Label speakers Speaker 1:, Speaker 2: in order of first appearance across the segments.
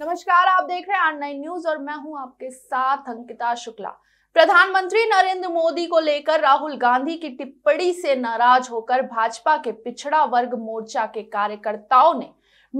Speaker 1: नमस्कार आप देख रहे हैं आर न्यूज और मैं हूं आपके साथ अंकिता शुक्ला प्रधानमंत्री नरेंद्र मोदी को लेकर राहुल गांधी की टिप्पणी से नाराज होकर भाजपा के पिछड़ा वर्ग मोर्चा के कार्यकर्ताओं ने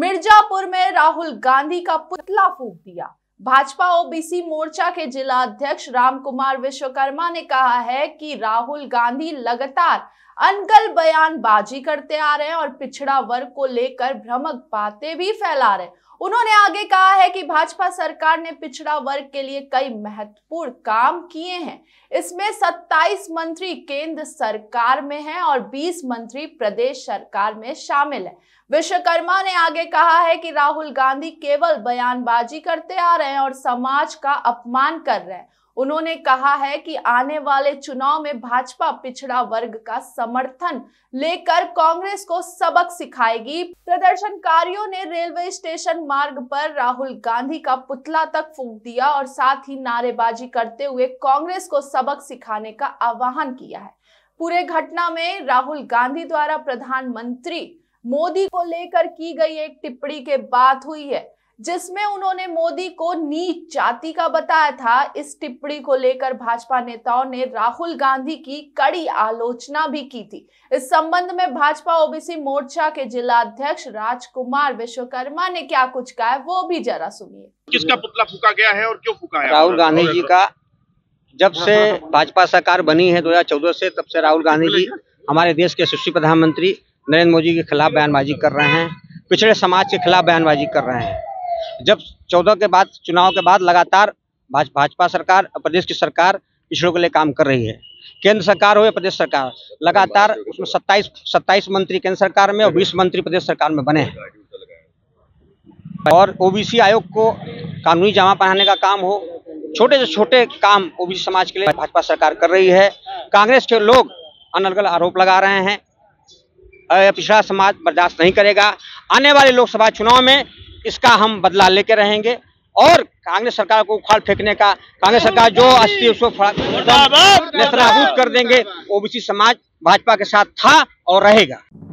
Speaker 1: मिर्जापुर में राहुल गांधी का पुतला फूक दिया भाजपा ओबीसी मोर्चा के जिला अध्यक्ष राम कुमार विश्वकर्मा ने कहा है कि राहुल गांधी लगातार अनगल बयानबाजी करते आ रहे हैं और पिछड़ा वर्ग को लेकर भ्रमक बातें भी फैला रहे हैं उन्होंने आगे कहा है कि भाजपा सरकार ने पिछड़ा वर्ग के लिए कई महत्वपूर्ण काम किए हैं इसमें 27 मंत्री केंद्र सरकार में हैं और 20 मंत्री प्रदेश सरकार में शामिल है विश्वकर्मा ने आगे कहा है कि राहुल गांधी केवल बयानबाजी करते आ रहे हैं और समाज का अपमान कर रहे हैं उन्होंने कहा है कि आने वाले चुनाव में भाजपा पिछड़ा वर्ग का समर्थन लेकर कांग्रेस को सबक सिखाएगी प्रदर्शनकारियों ने रेलवे स्टेशन मार्ग पर राहुल गांधी का पुतला तक फूंक दिया और साथ ही नारेबाजी करते हुए कांग्रेस को सबक सिखाने का आह्वान किया है पूरे घटना में राहुल गांधी द्वारा प्रधानमंत्री मोदी को लेकर की गई एक टिप्पणी के बाद हुई है जिसमें उन्होंने मोदी को नीच जाति का बताया था इस टिप्पणी को लेकर भाजपा नेताओं ने राहुल गांधी की कड़ी आलोचना भी की थी इस संबंध में भाजपा ओबीसी मोर्चा के जिला अध्यक्ष राजकुमार विश्वकर्मा ने क्या कुछ कहा वो भी जरा सुनिए
Speaker 2: किसका पुतला फूका गया है और क्यों फूका है राहुल गांधी जी का जब से भाजपा सरकार बनी है 2014 से तब से राहुल गांधी जी हमारे देश के सुश्री प्रधानमंत्री नरेंद्र मोदी के खिलाफ बयानबाजी कर रहे हैं पिछड़े समाज के खिलाफ बयानबाजी कर रहे हैं जब चौदह के बाद चुनाव के बाद लगातार भाज भाजपा सरकार प्रदेश की सरकार पिछड़ों के लिए काम कर रही है केंद्र सरकार हो या प्रदेश सरकार लगातार उसमें सत्ताईस सत्ताईस मंत्री केंद्र सरकार में और बीस मंत्री प्रदेश सरकार में बने हैं और ओबीसी आयोग को कानूनी जमा पढ़ाने का काम हो छोटे से छोटे काम ओबीसी समाज के लिए भाजपा सरकार कर रही है कांग्रेस के लोग अनर्गल आरोप लगा रहे हैं पिछड़ा समाज बर्दाश्त नहीं करेगा आने वाले लोकसभा चुनाव में इसका हम बदला लेके रहेंगे और कांग्रेस सरकार को उखाड़ फेंकने का कांग्रेस सरकार जो अस्थि उसको कर देंगे ओबीसी समाज भाजपा के साथ था और रहेगा